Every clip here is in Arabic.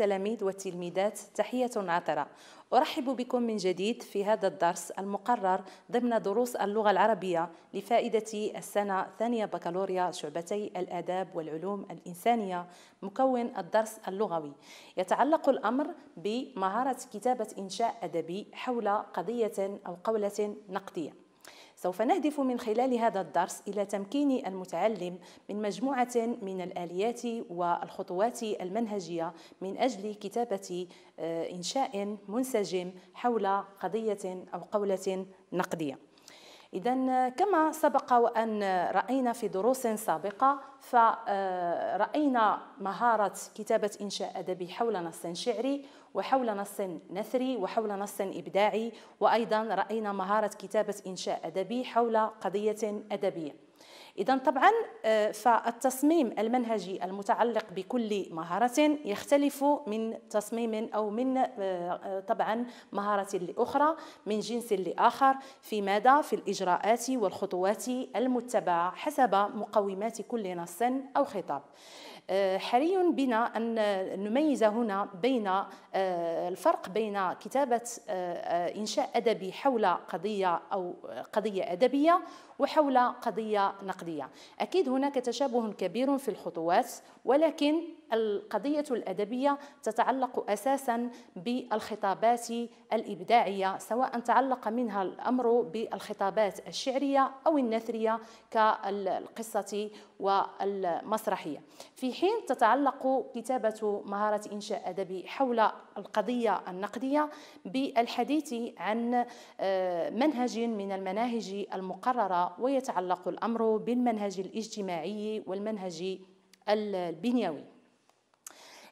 التلاميذ والتلميذات تحية عطرة أرحب بكم من جديد في هذا الدرس المقرر ضمن دروس اللغة العربية لفائدة السنة الثانية بكالوريا شعبتي الآداب والعلوم الإنسانية مكون الدرس اللغوي يتعلق الأمر بمهارة كتابة إنشاء أدبي حول قضية أو قولة نقدية سوف نهدف من خلال هذا الدرس إلى تمكين المتعلم من مجموعة من الآليات والخطوات المنهجية من أجل كتابة آه، إنشاء منسجم حول قضية أو قولة نقدية إذا كما سبق وأن رأينا في دروس سابقة فرأينا مهارة كتابة إنشاء أدبي حول نص شعري وحول نص نثري وحول نص إبداعي وأيضا رأينا مهارة كتابة إنشاء أدبي حول قضية أدبية إذا طبعا آه، فالتصميم المنهجي المتعلق بكل مهارة يختلف من تصميم أو من آه، آه، طبعا مهارة لأخرى من جنس لآخر في ماذا في الإجراءات والخطوات المتبعة حسب مقومات كل نص أو خطاب حري بنا أن نميز هنا بين آه، الفرق بين كتابة آه، آه، إنشاء أدبي حول قضية أو قضية أدبية وحول قضية نقدية أكيد هناك تشابه كبير في الخطوات ولكن القضية الأدبية تتعلق أساسا بالخطابات الإبداعية سواء تعلق منها الأمر بالخطابات الشعرية أو النثرية كالقصة والمسرحية في حين تتعلق كتابة مهارة إنشاء أدبي حول القضية النقدية بالحديث عن آه، منهج من المناهج المقررة ويتعلق الأمر بالمنهج الاجتماعي والمنهج البنيوي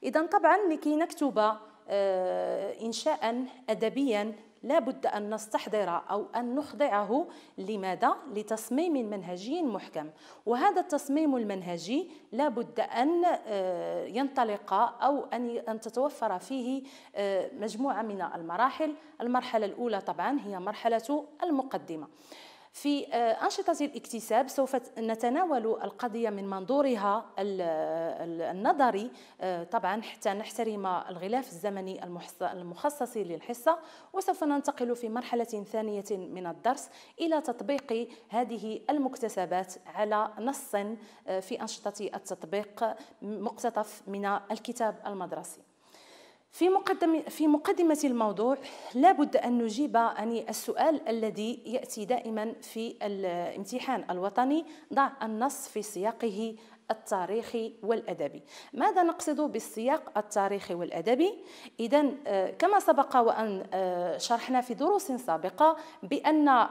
إذا طبعا لكي نكتب آه، إنشاء أدبيا لا بد أن نستحضر أو أن نخضعه لماذا؟ لتصميم منهجي محكم وهذا التصميم المنهجي لا بد أن آه، ينطلق أو أن تتوفر فيه آه، مجموعة من المراحل المرحلة الأولى طبعا هي مرحلة المقدمة في آه، أنشطة الاكتساب سوف نتناول القضية من منظورها النظري آه، طبعا حتى نحترم الغلاف الزمني المخصص للحصة وسوف ننتقل في مرحلة ثانية من الدرس إلى تطبيق هذه المكتسبات على نص آه، في أنشطة التطبيق مقتطف من الكتاب المدرسي في مقدم في مقدمة الموضوع لابد أن نجيب عن السؤال الذي يأتي دائما في الامتحان الوطني ضع النص في سياقه التاريخي والأدبي ماذا نقصد بالسياق التاريخي والأدبي؟ إذا آه، كما سبق وأن آه، شرحنا في دروس سابقة بأن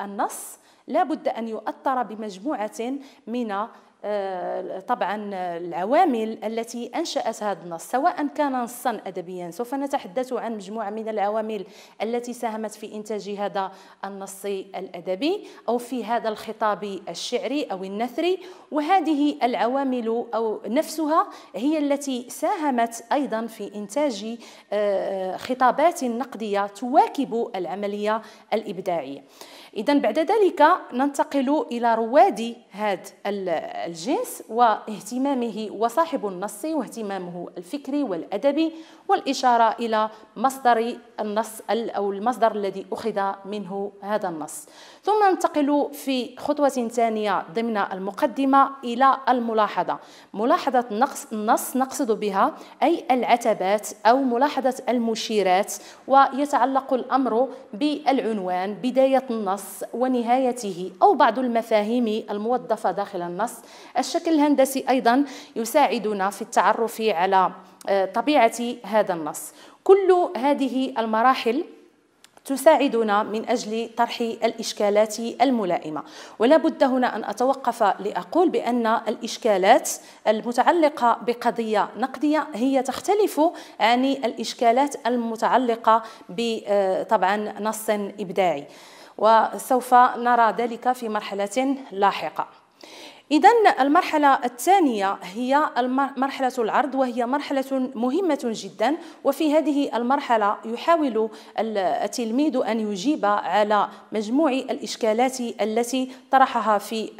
النص لابد أن يؤثر بمجموعة من آه، طبعا العوامل التي انشات هذا النص سواء كان نصا ادبيا سوف نتحدث عن مجموعه من العوامل التي ساهمت في انتاج هذا النص الادبي او في هذا الخطاب الشعري او النثري وهذه العوامل او نفسها هي التي ساهمت ايضا في انتاج آه، خطابات نقديه تواكب العمليه الابداعيه إذا بعد ذلك ننتقل إلى رواد هذا الجنس واهتمامه وصاحب النص واهتمامه الفكري والأدبي والإشارة إلى مصدر النص أو المصدر الذي أخذ منه هذا النص ثم ننتقل في خطوة ثانية ضمن المقدمة إلى الملاحظة ملاحظة نقص النص نقصد بها أي العتبات أو ملاحظة المشيرات ويتعلق الأمر بالعنوان بداية النص النص ونهايته أو بعض المفاهيم الموظفة داخل النص الشكل الهندسي أيضا يساعدنا في التعرف على آه، طبيعة هذا النص كل هذه المراحل تساعدنا من أجل طرح الإشكالات الملائمة ولا بد هنا أن أتوقف لأقول بأن الإشكالات المتعلقة بقضية نقدية هي تختلف عن الإشكالات المتعلقة بطبعا آه، نص إبداعي وسوف نرى ذلك في مرحلة لاحقة إذا المرحلة الثانية هي مرحلة العرض وهي مرحلة مهمة جدا وفي هذه المرحلة يحاول التلميذ أن يجيب على مجموع الإشكالات التي طرحها في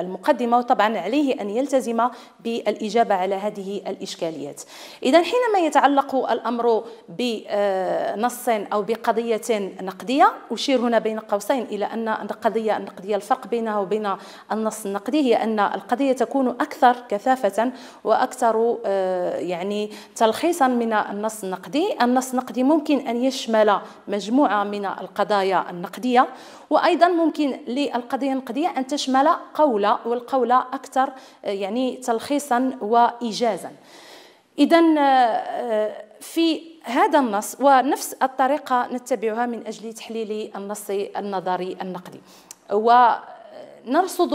المقدمة وطبعا عليه أن يلتزم بالإجابة على هذه الإشكاليات إذا حينما يتعلق الأمر بنص أو بقضية نقدية أشير هنا بين قوسين إلى أن القضية النقدية الفرق بينها وبين النص النقدي هي أن بان القضيه تكون اكثر كثافه واكثر آه، يعني تلخيصا من النص النقدي، النص النقدي ممكن ان يشمل مجموعه من القضايا النقديه وايضا ممكن للقضيه النقديه ان تشمل قوله والقوله اكثر آه، يعني تلخيصا وايجازا. اذا آه، في هذا النص ونفس الطريقة نتبعها من أجل تحليل النص النظري النقدي ونرصد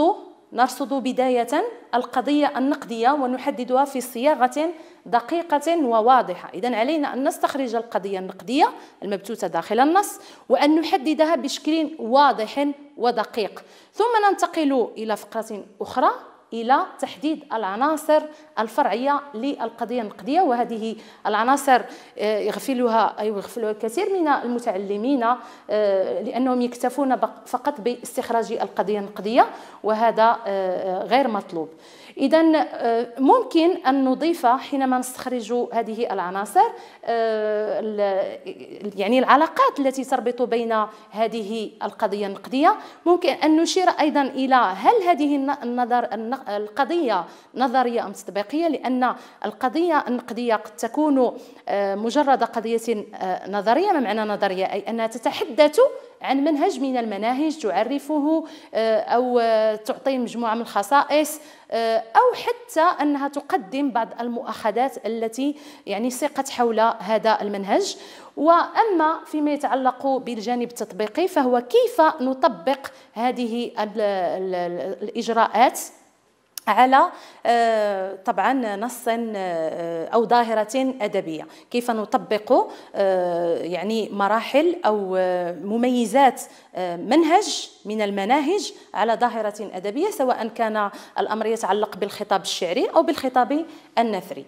نرصد بداية القضية النقدية ونحددها في صياغة دقيقة وواضحة إذا علينا أن نستخرج القضية النقدية المبتوتة داخل النص وأن نحددها بشكل واضح ودقيق ثم ننتقل إلى فقرة أخرى الى تحديد العناصر الفرعيه للقضيه النقديه وهذه العناصر آه، يغفلها اي يغفلها الكثير من المتعلمين آه، لانهم يكتفون فقط باستخراج القضيه النقديه وهذا آه، غير مطلوب إذا آه، ممكن أن نضيف حينما نستخرج هذه العناصر آه، يعني العلاقات التي تربط بين هذه القضية النقدية ممكن أن نشير أيضا إلى هل هذه النظر القضية نظرية أم تطبيقية لأن القضية النقدية قد تكون آه، مجرد قضية نظرية ما معنى نظرية أي أنها تتحدث عن منهج من المناهج تعرفه آه، أو آه، تعطي مجموعة من الخصائص آه، أو حتى أنها تقدم بعض المؤاخذات التي يعني سقت حول هذا المنهج واما فيما يتعلق بالجانب التطبيقي فهو كيف نطبق هذه الاجراءات على آه، طبعا نص آه، او ظاهره ادبيه كيف نطبق آه، يعني مراحل او مميزات منهج من المناهج على ظاهره ادبيه سواء كان الامر يتعلق بالخطاب الشعري او بالخطاب النثري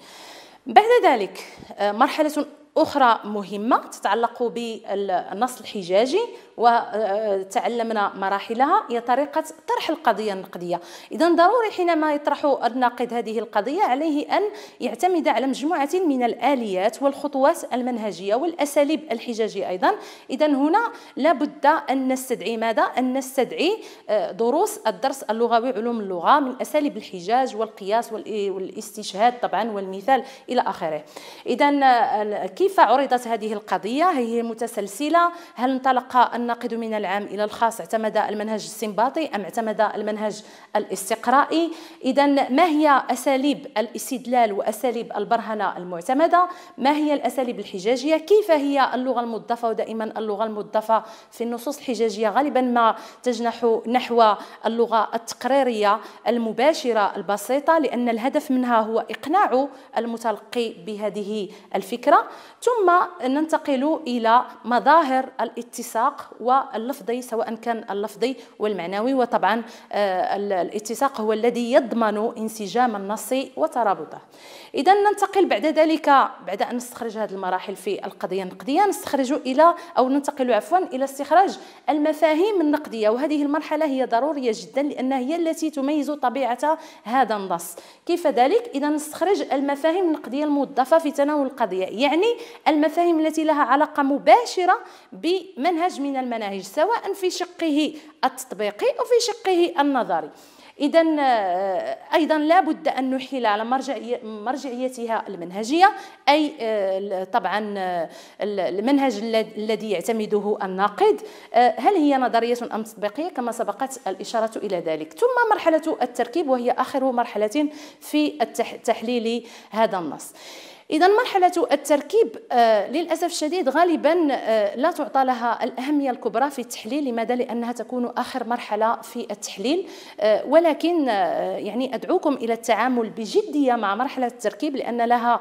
بعد ذلك مرحله أخرى مهمة تتعلق بالنص الحجاجي وتعلمنا مراحلها هي طريقة طرح القضية النقدية إذا ضروري حينما يطرح الناقد هذه القضية عليه أن يعتمد على مجموعة من الآليات والخطوات المنهجية والأساليب الحجاجية أيضا إذا هنا لابد أن نستدعي ماذا؟ أن نستدعي آه، دروس الدرس اللغوي علوم اللغة من أساليب الحجاج والقياس والاستشهاد طبعا والمثال إلى آخره إذا آه، كيف عرضت هذه القضية هي متسلسلة هل انطلق الناقد من العام إلى الخاص اعتمد المنهج السنباطي أم اعتمد المنهج الاستقرائي إذا ما هي أساليب الاستدلال وأساليب البرهنة المعتمدة ما هي الأساليب الحجاجية كيف هي اللغة المضافة ودائما اللغة المضافة في النصوص الحجاجية غالبا ما تجنح نحو اللغة التقريرية المباشرة البسيطة لأن الهدف منها هو إقناع المتلقي بهذه الفكرة ثم ننتقل إلى مظاهر الاتساق واللفظي سواء كان اللفظي والمعنوي وطبعا آه، الاتساق هو الذي يضمن انسجام النص وترابطه إذا ننتقل بعد ذلك بعد أن نستخرج هذه المراحل في القضية النقدية نستخرج إلى أو ننتقل عفوا إلى استخراج المفاهيم النقدية وهذه المرحلة هي ضرورية جدا لأنها هي التي تميز طبيعة هذا النص كيف ذلك إذا نستخرج المفاهيم النقدية الموظفة في تناول القضية يعني المفاهيم التي لها علاقة مباشرة بمنهج من المناهج سواء في شقه التطبيقي أو في شقه النظري اذا آه، ايضا لا بد ان نحيل على مرجعيتها المنهجيه اي آه، طبعا آه، المنهج الذي يعتمده الناقد هل هي نظريه ام تطبيقيه كما سبقت الاشاره الى ذلك ثم مرحله التركيب وهي اخر مرحله في تحليل هذا النص اذا مرحله التركيب آه، للاسف الشديد غالبا آه، لا تعطى لها الاهميه الكبرى في التحليل لماذا لانها تكون اخر مرحله في التحليل آه، ولكن يعني ادعوكم الى التعامل بجديه مع مرحله التركيب لان لها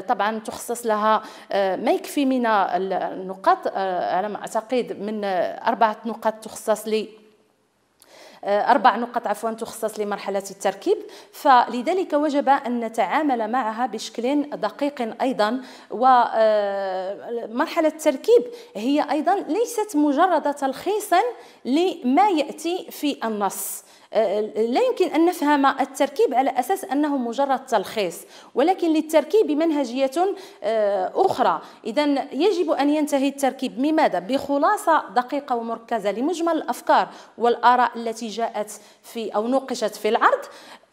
طبعا تخصص لها ما يكفي من النقاط على ما اعتقد من اربعه نقاط تخصص لي آه، أربع نقط عفوا تخصص لمرحلة التركيب فلذلك وجب أن نتعامل معها بشكل دقيق أيضا ومرحلة آه، التركيب هي أيضا ليست مجرد تلخيصا لما يأتي في النص لا يمكن أن نفهم التركيب على أساس أنه مجرد تلخيص ولكن للتركيب منهجية آه، أخرى إذا يجب أن ينتهي التركيب بماذا؟ بخلاصة دقيقة ومركزة لمجمل الأفكار والآراء التي جاءت في أو نوقشت في العرض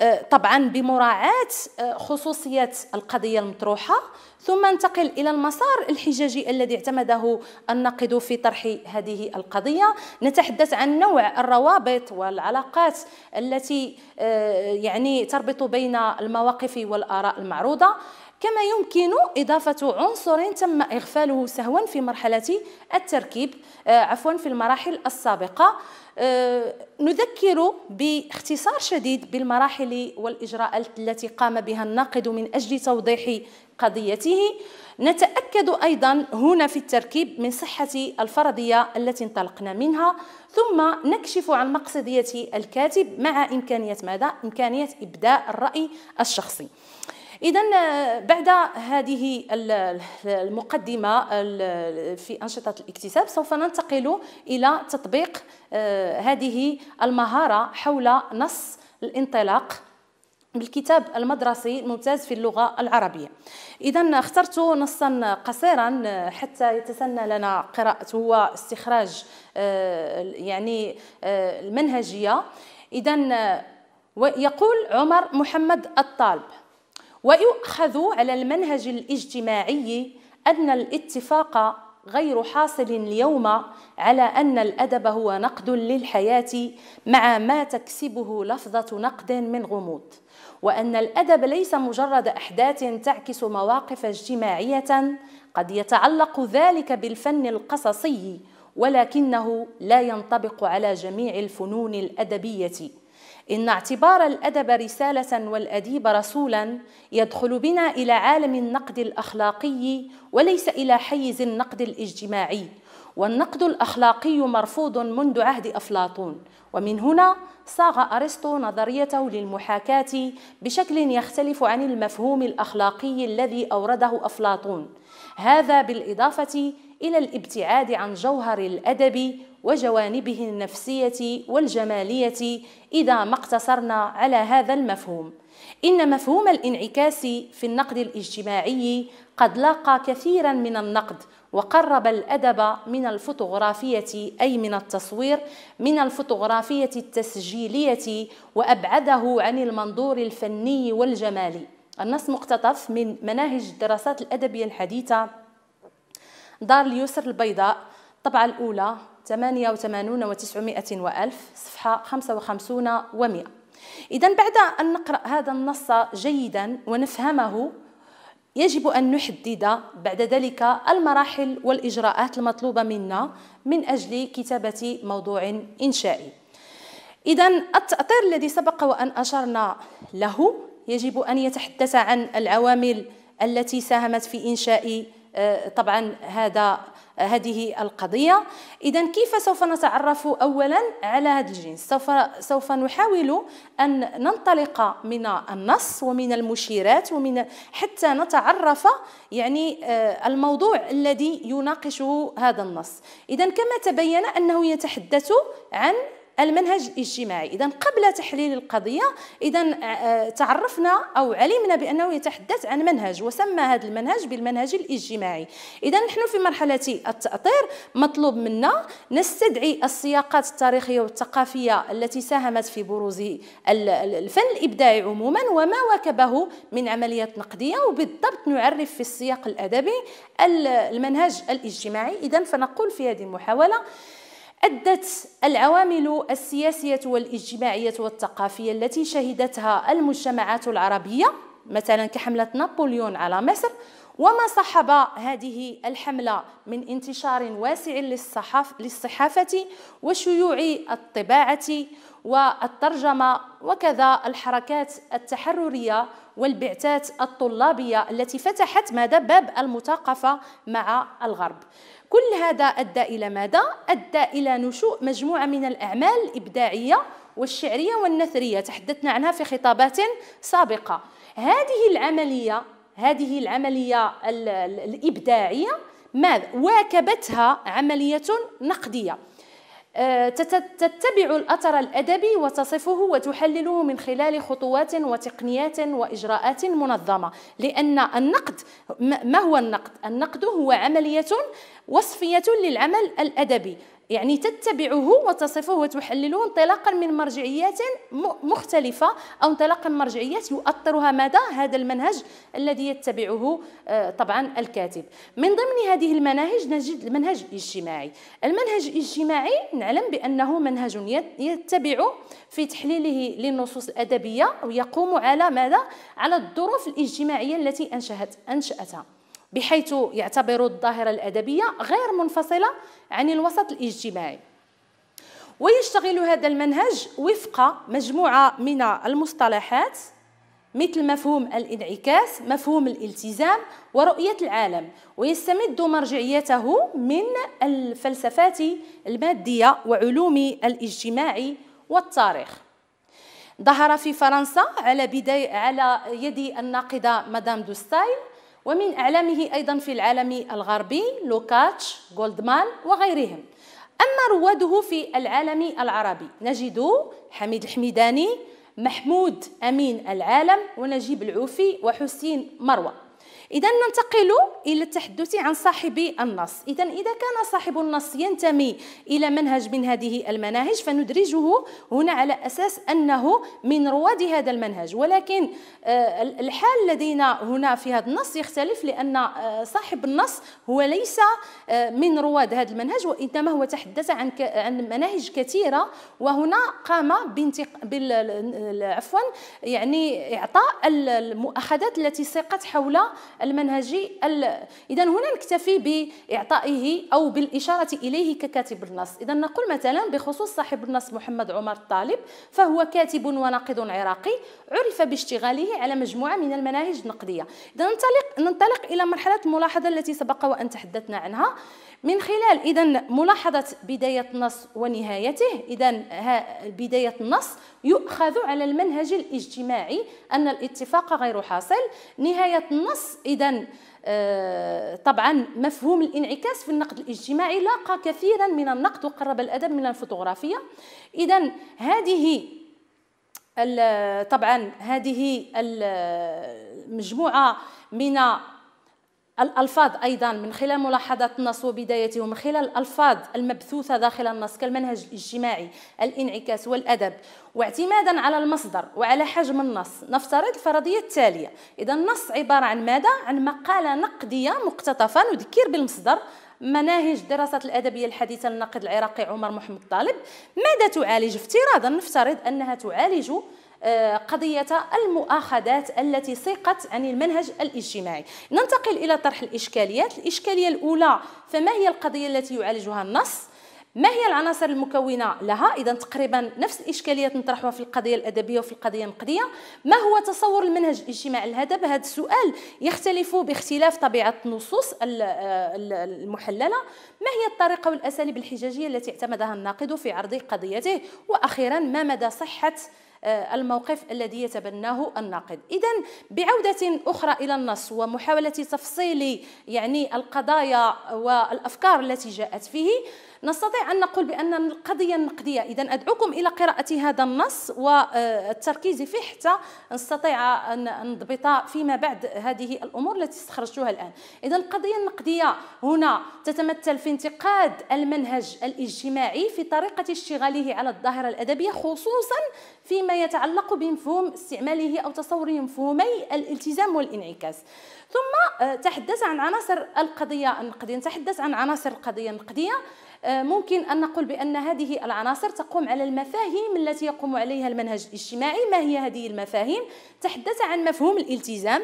آه، طبعا بمراعاة آه، خصوصية القضية المطروحة ثم ننتقل إلى المسار الحجاجي الذي اعتمده الناقد في طرح هذه القضية نتحدث عن نوع الروابط والعلاقات التي آه، يعني تربط بين المواقف والآراء المعروضة كما يمكن إضافة عنصر تم إغفاله سهوا في مرحلة التركيب آه، عفوا في المراحل السابقة آه، نذكر باختصار شديد بالمراحل والإجراءات التي قام بها الناقد من أجل توضيح قضيته نتأكد أيضا هنا في التركيب من صحة الفرضية التي انطلقنا منها ثم نكشف عن مقصدية الكاتب مع إمكانية ماذا؟ إمكانية إبداء الرأي الشخصي إذا بعد هذه المقدمة في أنشطة الاكتساب سوف ننتقل إلى تطبيق آه، هذه المهارة حول نص الانطلاق بالكتاب المدرسي الممتاز في اللغة العربية إذا اخترت نصا قصيرا آه، حتى يتسنى لنا قراءته واستخراج آه، يعني المنهجية إذا يقول عمر محمد الطالب ويؤخذ على المنهج الاجتماعي أن الاتفاق غير حاصل اليوم على أن الأدب هو نقد للحياة مع ما تكسبه لفظة نقد من غموض وأن الأدب ليس مجرد أحداث تعكس مواقف اجتماعية قد يتعلق ذلك بالفن القصصي ولكنه لا ينطبق على جميع الفنون الأدبية إن اعتبار الأدب رسالة والأديب رسولا يدخل بنا إلى عالم النقد الأخلاقي وليس إلى حيز النقد الاجتماعي والنقد الأخلاقي مرفوض منذ عهد أفلاطون ومن هنا صاغ أرسطو نظريته للمحاكاة بشكل يختلف عن المفهوم الأخلاقي الذي أورده أفلاطون هذا بالإضافة إلى الابتعاد عن جوهر الأدب وجوانبه النفسية والجمالية إذا ما اقتصرنا على هذا المفهوم إن مفهوم الانعكاس في النقد الاجتماعي قد لاقى كثيرا من النقد وقرب الأدب من الفوتوغرافية أي من التصوير من الفوتوغرافية التسجيلية وأبعده عن المنظور الفني والجمالي النص مقتطف من مناهج الدراسات الأدبية الحديثة دار اليسر البيضاء الطبعة الأولى 88 و900 وألف صفحة 55 و100 إذا بعد أن نقرأ هذا النص جيدا ونفهمه يجب أن نحدد بعد ذلك المراحل والإجراءات المطلوبة منا من أجل كتابة موضوع إنشائي إذا التأطير الذي سبق وأن أشرنا له يجب أن يتحدث عن العوامل التي ساهمت في إنشاء آه، طبعا هذا هذه القضية إذا كيف سوف نتعرف أولا على هذا الجنس سوف, سوف نحاول أن ننطلق من النص ومن المشيرات ومن حتى نتعرف يعني آه، الموضوع الذي يناقشه هذا النص إذا كما تبين أنه يتحدث عن المنهج الاجتماعي اذا قبل تحليل القضيه اذا آه، آه، تعرفنا او علمنا بانه يتحدث عن منهج وسمى هذا المنهج بالمنهج الاجتماعي اذا نحن في مرحله التاطير مطلوب منا نستدعي السياقات التاريخيه والثقافيه التي ساهمت في بروز الفن الابداعي عموما وما واكبه من عمليات نقديه وبالضبط نعرف في السياق الادبي المنهج الاجتماعي اذا فنقول في هذه المحاوله أدت العوامل السياسية والاجتماعية والثقافية التي شهدتها المجتمعات العربية مثلا كحملة نابليون على مصر وما صحب هذه الحملة من انتشار واسع للصحف للصحافة وشيوع الطباعة والترجمة وكذا الحركات التحررية والبعثات الطلابية التي فتحت ماذا باب المثاقفة مع الغرب كل هذا أدى إلى ماذا؟ أدى إلى نشوء مجموعة من الأعمال الإبداعية والشعرية والنثرية تحدثنا عنها في خطابات سابقة هذه العملية هذه العملية الإبداعية ماذا؟ واكبتها عملية نقدية آه، تتبع الأثر الأدبي وتصفه وتحلله من خلال خطوات وتقنيات وإجراءات منظمة لأن النقد ما هو النقد؟ النقد هو عملية وصفية للعمل الأدبي يعني تتبعه وتصفه وتحلله انطلاقا من مرجعيات مختلفة أو انطلاقا من مرجعيات يؤطرها مدى هذا المنهج الذي يتبعه آه، طبعا الكاتب من ضمن هذه المناهج نجد المنهج الاجتماعي المنهج الاجتماعي نعلم بأنه منهج يتبع في تحليله للنصوص الأدبية ويقوم على ماذا؟ على الظروف الاجتماعية التي أنشأت أنشأتها بحيث يعتبر الظاهرة الأدبية غير منفصلة عن الوسط الاجتماعي ويشتغل هذا المنهج وفق مجموعة من المصطلحات مثل مفهوم الانعكاس مفهوم الالتزام ورؤية العالم ويستمد مرجعيته من الفلسفات المادية وعلوم الاجتماع والتاريخ ظهر في فرنسا على, بداية على يد الناقدة مدام دوستايل ومن أعلامه أيضا في العالم الغربي لوكاتش جولدمان وغيرهم أما رواده في العالم العربي نجد حميد الحميداني محمود أمين العالم ونجيب العوفي وحسين مروه إذا ننتقل إلى التحدث عن صاحب النص إذا إذا كان صاحب النص ينتمي إلى منهج من هذه المناهج فندرجه هنا على أساس أنه من رواد هذا المنهج ولكن آه، الحال لدينا هنا في هذا النص يختلف لأن آه، صاحب النص هو ليس آه، من رواد هذا المنهج وإنما هو تحدث عن عن مناهج كثيرة وهنا قام بانتق... بال... عفوا يعني إعطاء المؤاخذات التي سقت حول المنهجي اذا هنا نكتفي باعطائه او بالاشاره اليه ككاتب النص اذا نقول مثلا بخصوص صاحب النص محمد عمر الطالب فهو كاتب وناقد عراقي عرف باشتغاله على مجموعه من المناهج النقديه اذا ننطلق ننطلق الى مرحله الملاحظه التي سبق وان تحدثنا عنها من خلال إذا ملاحظة بداية النص ونهايته إذا بداية النص يؤخذ على المنهج الاجتماعي أن الاتفاق غير حاصل نهاية النص إذا آه، طبعا مفهوم الانعكاس في النقد الاجتماعي لاقى كثيرا من النقد وقرب الأدب من الفوتوغرافية إذا هذه طبعا هذه المجموعة من الألفاظ أيضا من خلال ملاحظة النص وبدايته ومن خلال الألفاظ المبثوثة داخل النص كالمنهج الاجتماعي الانعكاس والأدب واعتمادا على المصدر وعلى حجم النص نفترض الفرضية التالية إذا النص عبارة عن ماذا؟ عن مقالة نقدية مقتطفة نذكر بالمصدر مناهج دراسة الأدبية الحديثة للناقد العراقي عمر محمد طالب ماذا تعالج؟ افتراضا نفترض أنها تعالج آه، قضية المؤاخذات التي سيقت عن المنهج الاجتماعي ننتقل إلى طرح الإشكاليات الإشكالية الأولى فما هي القضية التي يعالجها النص ما هي العناصر المكونة لها؟ إذا تقريبا نفس الإشكاليات نطرحها في القضية الأدبية وفي القضية النقدية. ما هو تصور المنهج الاجتماعي الهدف؟ هذا السؤال يختلف باختلاف طبيعة النصوص المحللة. ما هي الطريقة والأساليب الحجاجية التي اعتمدها الناقد في عرض قضيته؟ وأخيرا ما مدى صحة آه، الموقف الذي يتبناه الناقد إذا بعودة أخرى إلى النص ومحاولة تفصيل يعني القضايا والأفكار التي جاءت فيه نستطيع أن نقول بأن القضية النقدية إذا أدعوكم إلى قراءة هذا النص والتركيز فيه حتى نستطيع أن نضبط فيما بعد هذه الأمور التي استخرجتها الآن إذا القضية النقدية هنا تتمثل في انتقاد المنهج الاجتماعي في طريقة اشتغاله على الظاهرة الأدبية خصوصا فيما يتعلق بمفهوم استعماله أو تصوره مفهومي الالتزام والانعكاس ثم آه، تحدث عن عناصر القضية النقدية تحدث عن عناصر القضية النقدية آه، ممكن أن نقول بأن هذه العناصر تقوم على المفاهيم التي يقوم عليها المنهج الاجتماعي ما هي هذه المفاهيم تحدث عن مفهوم الالتزام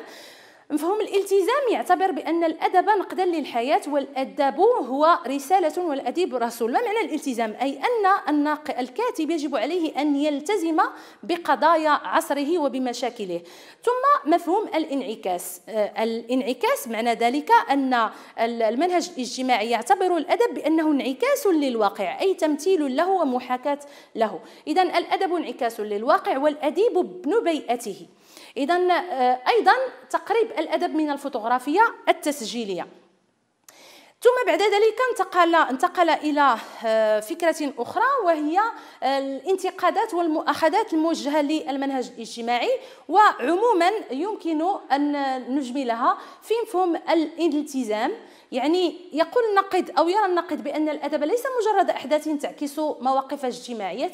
مفهوم الالتزام يعتبر بان الادب نقدا للحياه والادب هو رساله والاديب رسول ما معنى الالتزام اي ان ان الكاتب يجب عليه ان يلتزم بقضايا عصره وبمشاكله ثم مفهوم الانعكاس آه، الانعكاس معنى ذلك ان المنهج الاجتماعي يعتبر الادب بانه انعكاس للواقع اي تمثيل له ومحاكاه له اذا الادب انعكاس للواقع والاديب ابن بيئته اذا آه، ايضا تقريب الادب من الفوتوغرافيه التسجيليه ثم بعد ذلك انتقل انتقل الى آه، فكره اخرى وهي آه، الانتقادات والمؤاخذات الموجهه للمنهج الاجتماعي وعموما يمكن ان نجملها في مفهوم الالتزام يعني يقول النقد أو يرى النقد بأن الأدب ليس مجرد أحداث تعكس مواقف اجتماعية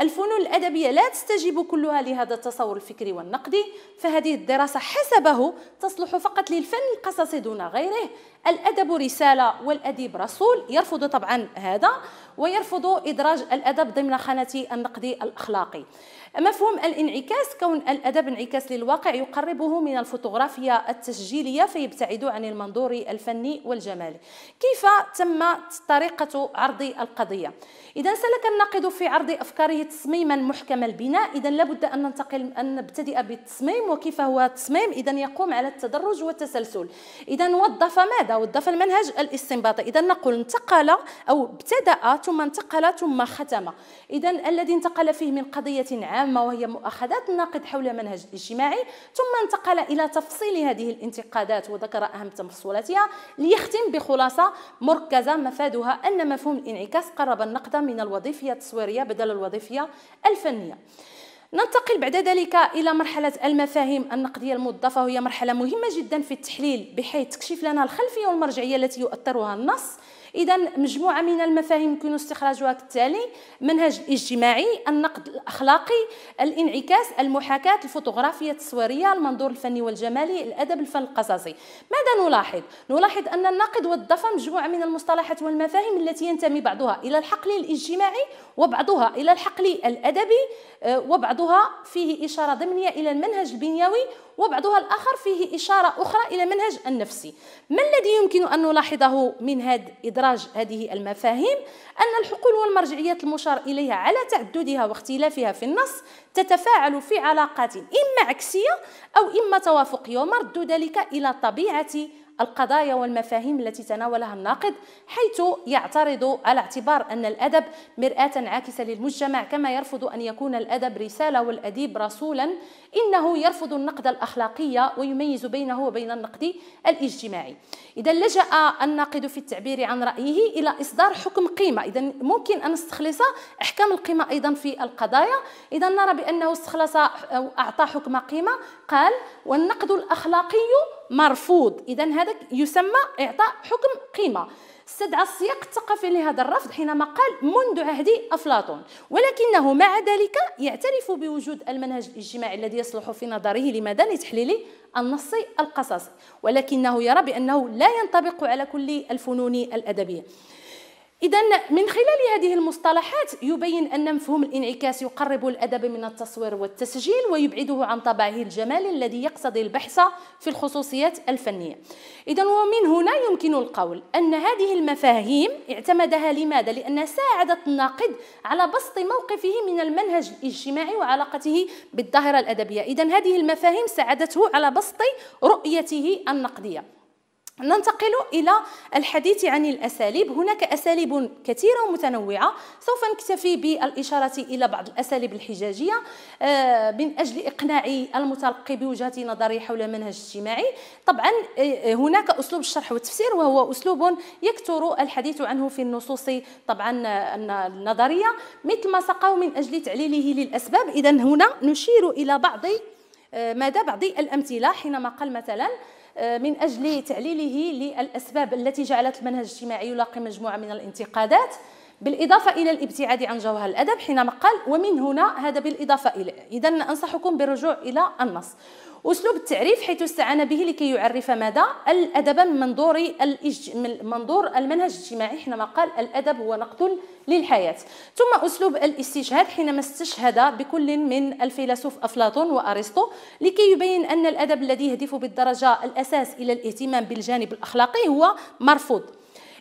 الفنون الأدبية لا تستجيب كلها لهذا التصور الفكري والنقدي فهذه الدراسة حسبه تصلح فقط للفن القصصي دون غيره الأدب رسالة والأديب رسول يرفض طبعا هذا ويرفض إدراج الأدب ضمن خانة النقد الأخلاقي مفهوم الانعكاس كون الادب انعكاس للواقع يقربه من الفوتوغرافيا التسجيليه فيبتعد عن المنظور الفني والجمالي كيف تم طريقه عرض القضيه اذا سلك الناقد في عرض افكاره تصميما محكم البناء اذا لابد ان ننتقل ان نبتدئ بالتصميم وكيف هو التصميم اذا يقوم على التدرج والتسلسل اذا وظف ماذا وظف المنهج الاستنباطي اذا نقول انتقل او ابتدا ثم انتقل ثم ختم اذا الذي انتقل فيه من قضيه عامه العامة وهي مؤاخذات الناقد حول منهج الاجتماعي ثم انتقل إلى تفصيل هذه الانتقادات وذكر أهم تمحصولاتها ليختم بخلاصة مركزة مفادها أن مفهوم الانعكاس قرب النقد من الوظيفية التصويرية بدل الوظيفية الفنية ننتقل بعد ذلك إلى مرحلة المفاهيم النقدية المضافة وهي مرحلة مهمة جدا في التحليل بحيث تكشف لنا الخلفية والمرجعية التي يؤثرها النص اذا مجموعه من المفاهيم يمكن استخراجها كالتالي منهج اجتماعي النقد الاخلاقي الانعكاس المحاكاه الفوتوغرافيه التصويريه المنظور الفني والجمالي الادب الفن القصصي ماذا نلاحظ نلاحظ ان النقد والضفه مجموعه من المصطلحات والمفاهيم التي ينتمي بعضها الى الحقل الاجتماعي وبعضها الى الحقل الادبي آه، وبعضها فيه اشاره ضمنيه الى المنهج البنيوي وبعضها الآخر فيه إشارة أخرى إلى منهج النفسي ما الذي يمكن أن نلاحظه من هذا إدراج هذه المفاهيم أن الحقول والمرجعيات المشار إليها على تعددها واختلافها في النص تتفاعل في علاقات إما عكسية أو إما توافقية ومرد ذلك إلى طبيعة القضايا والمفاهيم التي تناولها الناقد حيث يعترض على اعتبار أن الأدب مرآة عاكسة للمجتمع كما يرفض أن يكون الأدب رسالة والأديب رسولا إنه يرفض النقد الأخلاقية ويميز بينه وبين النقد الاجتماعي إذا لجأ الناقد في التعبير عن رأيه إلى إصدار حكم قيمة إذا ممكن أن نستخلص أحكام القيمة أيضا في القضايا إذا نرى بأنه استخلص أو أعطى حكم قيمة قال والنقد الأخلاقي مرفوض اذا هذا يسمى اعطاء حكم قيمه استدعى السياق الثقافي لهذا الرفض حينما قال منذ عهد افلاطون ولكنه مع ذلك يعترف بوجود المنهج الاجتماعي الذي يصلح في نظره لماذا لتحليل النص القصصي ولكنه يرى بانه لا ينطبق على كل الفنون الادبيه إذا من خلال هذه المصطلحات يبين أن مفهوم الانعكاس يقرب الأدب من التصوير والتسجيل ويبعده عن طبعه الجمالي الذي يقتضي البحث في الخصوصيات الفنية إذا ومن هنا يمكن القول أن هذه المفاهيم اعتمدها لماذا؟ لأنها ساعدت الناقد على بسط موقفه من المنهج الاجتماعي وعلاقته بالظاهرة الأدبية إذا هذه المفاهيم ساعدته على بسط رؤيته النقدية ننتقل إلى الحديث عن الأساليب هناك أساليب كثيرة ومتنوعة سوف نكتفي بالإشارة إلى بعض الأساليب الحجاجية آه، من أجل إقناع المتلقي بوجهة نظره حول منهج اجتماعي طبعا آه، هناك أسلوب الشرح والتفسير وهو أسلوب يكثر الحديث عنه في النصوص طبعا آه، النظرية مثل ما سقوا من أجل تعليله للأسباب إذا هنا نشير إلى بعض مدى بعض الأمثلة حينما قال مثلا آه، من أجل تعليله للأسباب التي جعلت المنهج الاجتماعي يلاقي مجموعة من الانتقادات بالإضافة إلى الابتعاد عن جوهر الأدب حينما قال ومن هنا هذا بالإضافة إلى إذا أنصحكم بالرجوع إلى النص أسلوب التعريف حيث استعان به لكي يعرف ماذا الأدب من منظور الإج... من منظور المنهج الاجتماعي حينما قال الأدب هو نقد للحياة ثم أسلوب الاستشهاد حينما استشهد بكل من الفيلسوف أفلاطون وأرسطو لكي يبين أن الأدب الذي يهدف بالدرجة الأساس إلى الاهتمام بالجانب الأخلاقي هو مرفوض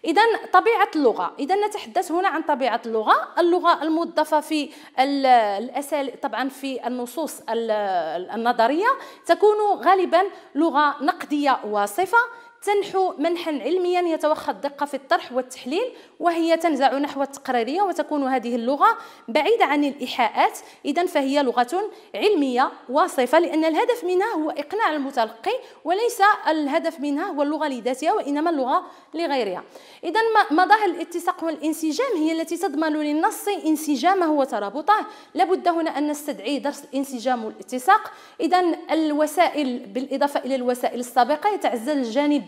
اذا طبيعه اللغه اذا نتحدث هنا عن طبيعه اللغه اللغه المضافه في الأسال... طبعا في النصوص النظريه تكون غالبا لغه نقديه واصفه تنحو منحا علميا يتوخى الدقة في الطرح والتحليل وهي تنزع نحو التقريرية وتكون هذه اللغة بعيدة عن الإيحاءات إذا فهي لغة علمية واصفة لأن الهدف منها هو إقناع المتلقي وليس الهدف منها هو اللغة لذاتها وإنما اللغة لغيرها إذا مظاهر الاتساق والانسجام هي التي تضمن للنص انسجامه وترابطه لابد هنا أن نستدعي درس الانسجام والاتساق إذا الوسائل بالإضافة إلى الوسائل السابقة يتعزز الجانب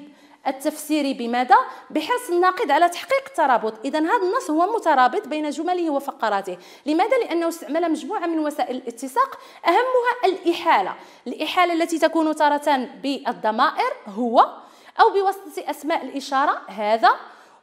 التفسيري بماذا بحرص الناقد على تحقيق الترابط اذا هذا النص هو مترابط بين جمله وفقراته لماذا لانه استعمل مجموعه من وسائل الاتساق اهمها الاحاله الاحاله التي تكون تاره بالضمائر هو او بواسطه اسماء الاشاره هذا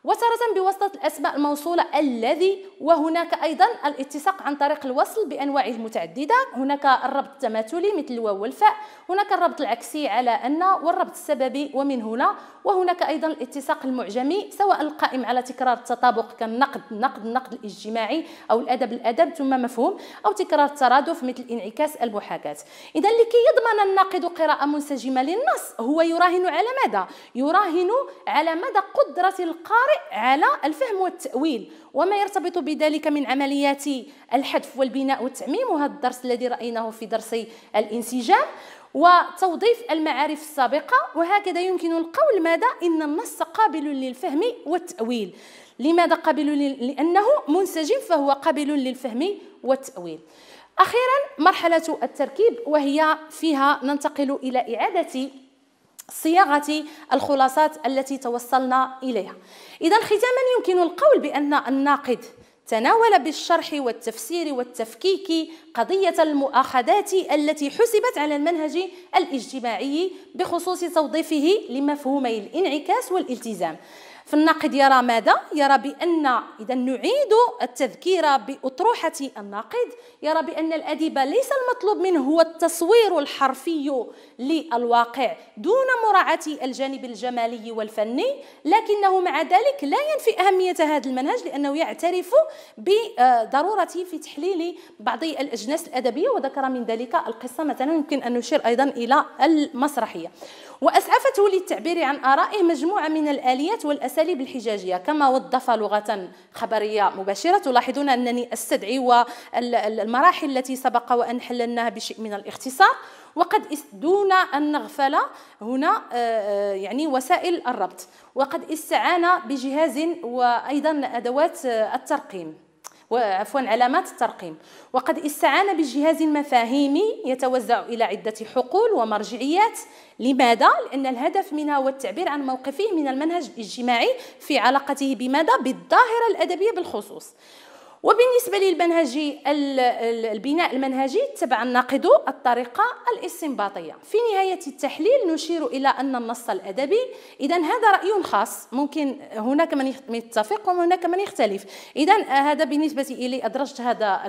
وتارة بواسطة الأسماء الموصولة الذي وهناك أيضا الاتساق عن طريق الوصل بأنواعه المتعددة هناك الربط التماثلي مثل الواو والفاء هناك الربط العكسي على أن والربط السببي ومن هنا وهناك أيضا الاتساق المعجمي سواء القائم على تكرار التطابق كالنقد نقد النقد الاجتماعي أو الأدب الأدب ثم مفهوم أو تكرار الترادف مثل انعكاس المحاكاة إذا لكي يضمن الناقد قراءة منسجمة للنص هو يراهن على ماذا؟ يراهن على مدى قدرة القارئ القارئ على الفهم والتأويل وما يرتبط بذلك من عمليات الحذف والبناء والتعميم وهذا الدرس الذي رأيناه في درس الانسجام وتوظيف المعارف السابقة وهكذا يمكن القول ماذا إن النص قابل للفهم والتأويل لماذا قابل لأنه منسجم فهو قابل للفهم والتأويل أخيرا مرحلة التركيب وهي فيها ننتقل إلى إعادة صياغه الخلاصات التي توصلنا اليها اذا ختاما يمكن القول بان الناقد تناول بالشرح والتفسير والتفكيك قضية المؤاخذات التي حسبت على المنهج الاجتماعي بخصوص توظيفه لمفهومي الانعكاس والالتزام فالناقد يرى ماذا؟ يرى بأن إذا نعيد التذكير بأطروحة الناقد يرى بأن الأديب ليس المطلوب منه هو التصوير الحرفي للواقع دون مراعاة الجانب الجمالي والفني لكنه مع ذلك لا ينفي أهمية هذا المنهج لأنه يعترف بضرورة في تحليل بعض الأجناس الأدبية وذكر من ذلك القصة مثلا يمكن أن نشير أيضا إلى المسرحية وأسعفته للتعبير عن آرائه مجموعة من الآليات والأساليب الأساليب الحجاجية كما وظف لغة خبرية مباشرة تلاحظون أنني أستدعي والمراحل التي سبق وأن حللناها بشيء من الاختصار وقد دون أن نغفل هنا آه، آه، يعني وسائل الربط وقد استعان بجهاز وأيضا أدوات آه، الترقيم وعفوا علامات الترقيم وقد استعان بجهاز مفاهيمي يتوزع إلى عدة حقول ومرجعيات لماذا؟ لأن الهدف منها هو التعبير عن موقفه من المنهج الاجتماعي في علاقته بماذا؟ بالظاهرة الأدبية بالخصوص وبالنسبه للمنهجي البناء المنهجي تبع الناقد الطريقه الاستنباطيه في نهايه التحليل نشير الى ان النص الادبي اذا هذا راي خاص ممكن هناك من يتفق وهناك من يختلف اذا هذا بالنسبه الي ادرجت هذا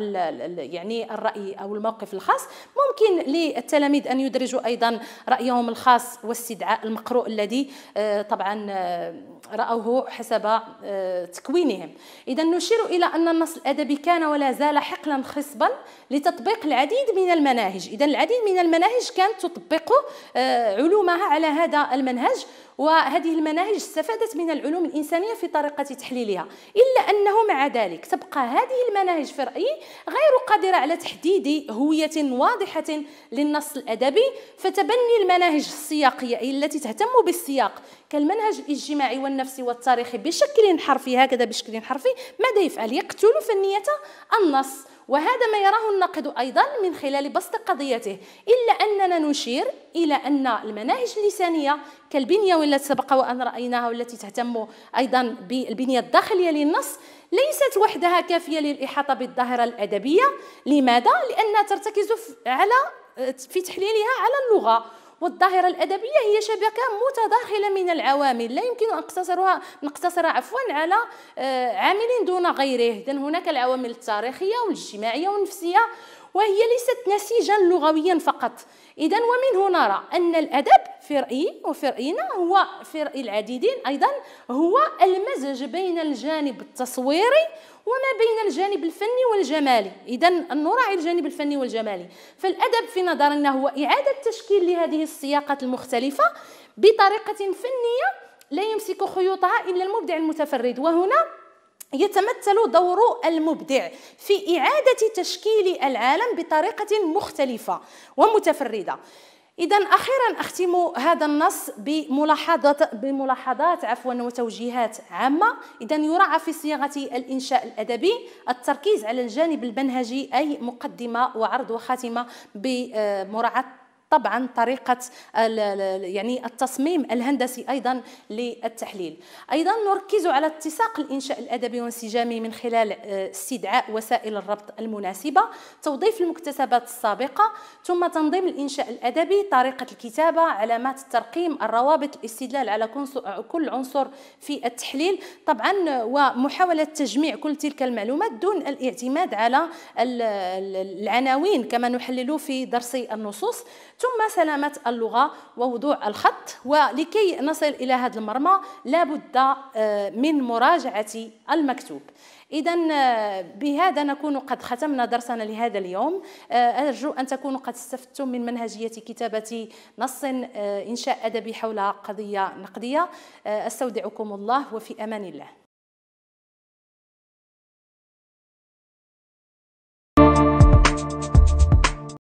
يعني الراي او الموقف الخاص ممكن للتلاميذ ان يدرجوا ايضا رايهم الخاص واستدعاء المقروء الذي آه، طبعا آه، راوه حسب آه، تكوينهم اذا نشير الى ان النص الأدبي كان ولا زال حقلا خصبا لتطبيق العديد من المناهج إذا العديد من المناهج كانت تطبق آه، علومها على هذا المنهج وهذه المناهج استفادت من العلوم الإنسانية في طريقة تحليلها إلا أنه مع ذلك تبقى هذه المناهج في رأيي غير قادرة على تحديد هوية واضحة للنص الأدبي فتبني المناهج السياقية التي تهتم بالسياق كالمنهج الاجتماعي والنفسي والتاريخي بشكل حرفي هكذا بشكل حرفي ماذا يفعل يقتل فنية النص وهذا ما يراه الناقد أيضا من خلال بسط قضيته إلا أننا نشير إلى أن المناهج اللسانية كالبنية والتي سبق وأن رأيناها والتي تهتم أيضا بالبنية الداخلية للنص ليست وحدها كافية للإحاطة بالظاهرة الأدبية لماذا؟ لأنها ترتكز على في تحليلها على اللغة والظاهرة الأدبية هي شبكة متداخلة من العوامل لا يمكن أن نقتصرها نقتصر عفوا على آه، عامل دون غيره إذن هناك العوامل التاريخية والاجتماعية والنفسية وهي ليست نسيجا لغويا فقط إذا ومن هنا نرى أن الأدب في رأيي وفي رأينا هو في رأي العديدين أيضا هو المزج بين الجانب التصويري وما بين الجانب الفني والجمالي إذا نراعي الجانب الفني والجمالي فالأدب في نظرنا هو إعادة تشكيل لهذه السياقات المختلفة بطريقة فنية لا يمسك خيوطها إلا المبدع المتفرد وهنا يتمثل دور المبدع في إعادة تشكيل العالم بطريقة مختلفة ومتفردة إذا أخيرا أختم هذا النص بملاحظة بملاحظات عفوا وتوجيهات عامة، إذا يراعى في صياغة الإنشاء الأدبي التركيز على الجانب المنهجي أي مقدمة وعرض وخاتمة بمراعاة طبعا طريقه يعني التصميم الهندسي ايضا للتحليل ايضا نركز على اتساق الانشاء الادبي وانسجامه من خلال آه، استدعاء وسائل الربط المناسبه توظيف المكتسبات السابقه ثم تنظيم الانشاء الادبي طريقه الكتابه علامات الترقيم الروابط الاستدلال على كل عنصر في التحليل طبعا ومحاوله تجميع كل تلك المعلومات دون الاعتماد على العناوين كما نحلل في درس النصوص ثم سلامة اللغة ووضوع الخط ولكي نصل إلى هذا المرمى لابد آه، من مراجعة المكتوب إذا آه، بهذا نكون قد ختمنا درسنا لهذا اليوم آه، أرجو أن تكونوا قد استفدتم من منهجية كتابة نص إنشاء أدبي حول قضية نقدية أستودعكم الله وفي أمان الله